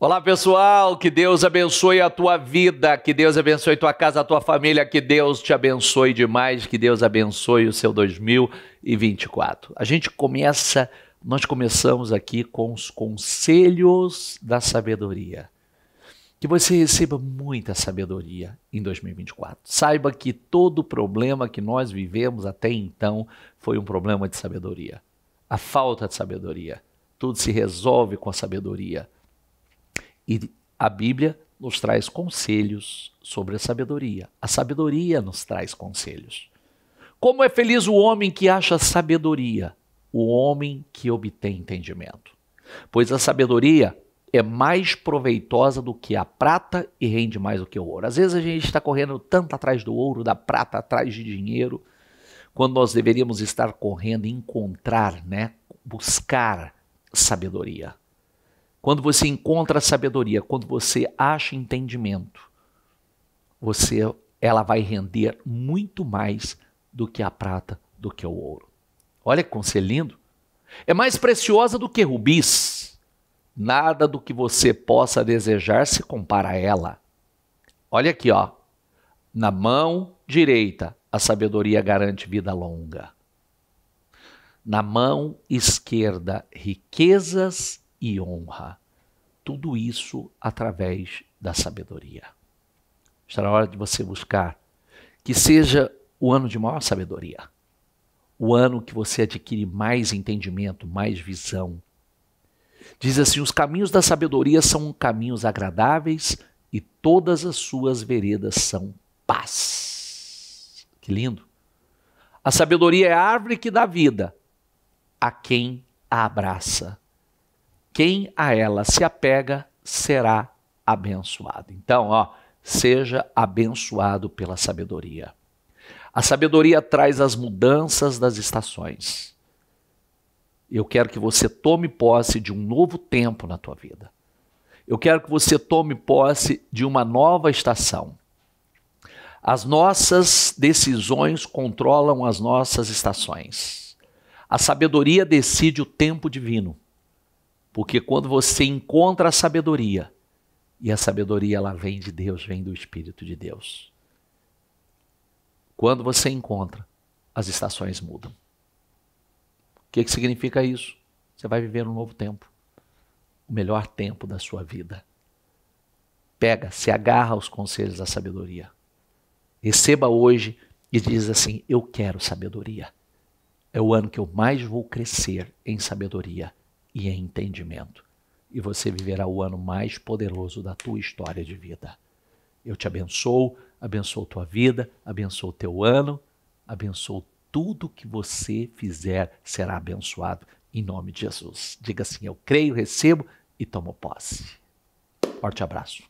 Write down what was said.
Olá pessoal, que Deus abençoe a tua vida, que Deus abençoe tua casa, a tua família, que Deus te abençoe demais, que Deus abençoe o seu 2024. A gente começa, nós começamos aqui com os conselhos da sabedoria. Que você receba muita sabedoria em 2024. Saiba que todo problema que nós vivemos até então foi um problema de sabedoria. A falta de sabedoria. Tudo se resolve com a sabedoria e a Bíblia nos traz conselhos sobre a sabedoria. A sabedoria nos traz conselhos. Como é feliz o homem que acha sabedoria, o homem que obtém entendimento. Pois a sabedoria é mais proveitosa do que a prata e rende mais do que o ouro. Às vezes a gente está correndo tanto atrás do ouro, da prata, atrás de dinheiro, quando nós deveríamos estar correndo encontrar, né, buscar sabedoria. Quando você encontra sabedoria, quando você acha entendimento, você ela vai render muito mais do que a prata, do que o ouro. Olha que conselho lindo. É mais preciosa do que rubis. Nada do que você possa desejar se compara a ela. Olha aqui, ó. Na mão direita, a sabedoria garante vida longa. Na mão esquerda, riquezas e honra. Tudo isso através da sabedoria. Está na hora de você buscar que seja o ano de maior sabedoria, o ano que você adquire mais entendimento, mais visão. Diz assim: os caminhos da sabedoria são caminhos agradáveis e todas as suas veredas são paz. Que lindo! A sabedoria é a árvore que dá vida a quem a abraça quem a ela se apega será abençoado. Então, ó, seja abençoado pela sabedoria. A sabedoria traz as mudanças das estações. Eu quero que você tome posse de um novo tempo na tua vida. Eu quero que você tome posse de uma nova estação. As nossas decisões controlam as nossas estações. A sabedoria decide o tempo divino. Porque quando você encontra a sabedoria, e a sabedoria ela vem de Deus, vem do Espírito de Deus. Quando você encontra, as estações mudam. O que, que significa isso? Você vai viver um novo tempo, o melhor tempo da sua vida. Pega, se agarra aos conselhos da sabedoria. Receba hoje e diz assim: Eu quero sabedoria. É o ano que eu mais vou crescer em sabedoria e em entendimento. E você viverá o ano mais poderoso da tua história de vida. Eu te abençoo, abençoo tua vida, abençoo teu ano, abençoo tudo que você fizer será abençoado em nome de Jesus. Diga assim: eu creio, recebo e tomo posse. Forte abraço.